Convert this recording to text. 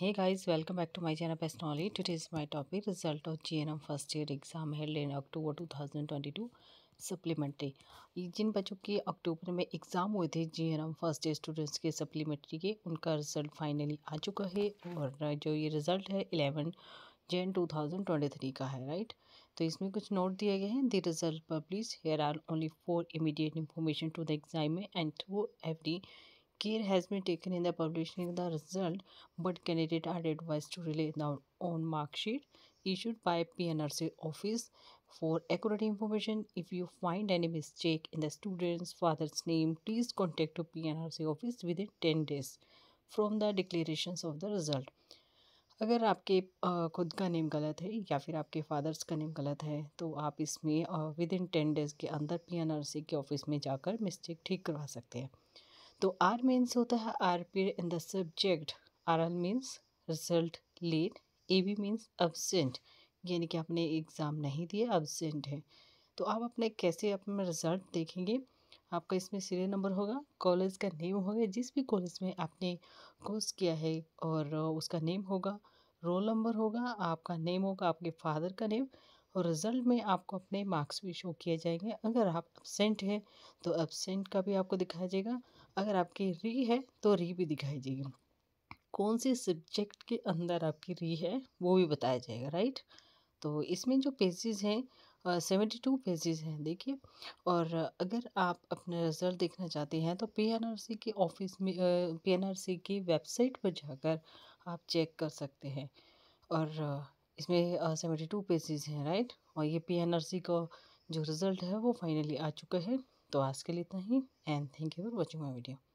Hey guys, welcome back to my channel Personally. Today's my topic result of GNM first year exam held in October 2022 supplementary जिन बच्चों के अक्टूबर में exam हुए थे G N M first year students के supplementary के उनका रिज़ल्ट फाइनली आ चुका है और जो ये रिज़ल्ट है eleven Jan two thousand twenty three का है राइट तो इसमें कुछ नोट दिए गए हैं the result publish here are only for immediate information to the exam and to every Care has been taken in the publishing the result, but candidate are advised to relay rely on mark sheet issued by PNRC office for accurate information. If you find any mistake in the student's father's name, please contact to PNRC office within 10 days from the declarations of the result. अगर आपके खुद का name गलत है या फिर आपके fathers का नेम गलत है तो आप इसमें विद इन टेन डेज़ के अंदर पीएनआरसी के ऑफिस में जाकर मिस्टेक ठीक करवा सकते हैं तो आर मीन्स होता है R P in the subject R R means result late A B means absent यानी कि आपने एग्ज़ाम नहीं दिया अबसेंट है तो आप अपने कैसे अपना रिज़ल्ट देखेंगे आपका इसमें सीरियल नंबर होगा कॉलेज का नेम होगा जिस भी कॉलेज में आपने कोर्स किया है और उसका नेम होगा रोल नंबर होगा आपका नेम होगा आपके फादर का नेम और रिज़ल्ट में आपको अपने मार्क्स भी शो किए जाएंगे अगर आप एबसेंट हैं तो एबसेंट का भी आपको दिखाया जाएगा अगर आपकी री है तो री भी दिखाई देगी कौन से सब्जेक्ट के अंदर आपकी री है वो भी बताया जाएगा राइट तो इसमें जो पेजेस हैं सेवेंटी टू पेजेस हैं देखिए और अगर आप अपना रिजल्ट देखना चाहते हैं तो पीएनआरसी के ऑफिस में पीएनआरसी की वेबसाइट पर जाकर आप चेक कर सकते हैं और इसमें सेवेंटी टू पेजेस हैं राइट और ये पीएनआरसी का जो रिज़ल्ट है वो फाइनली आ चुका है तो आज के लिए इतना ही and thank you for watching my video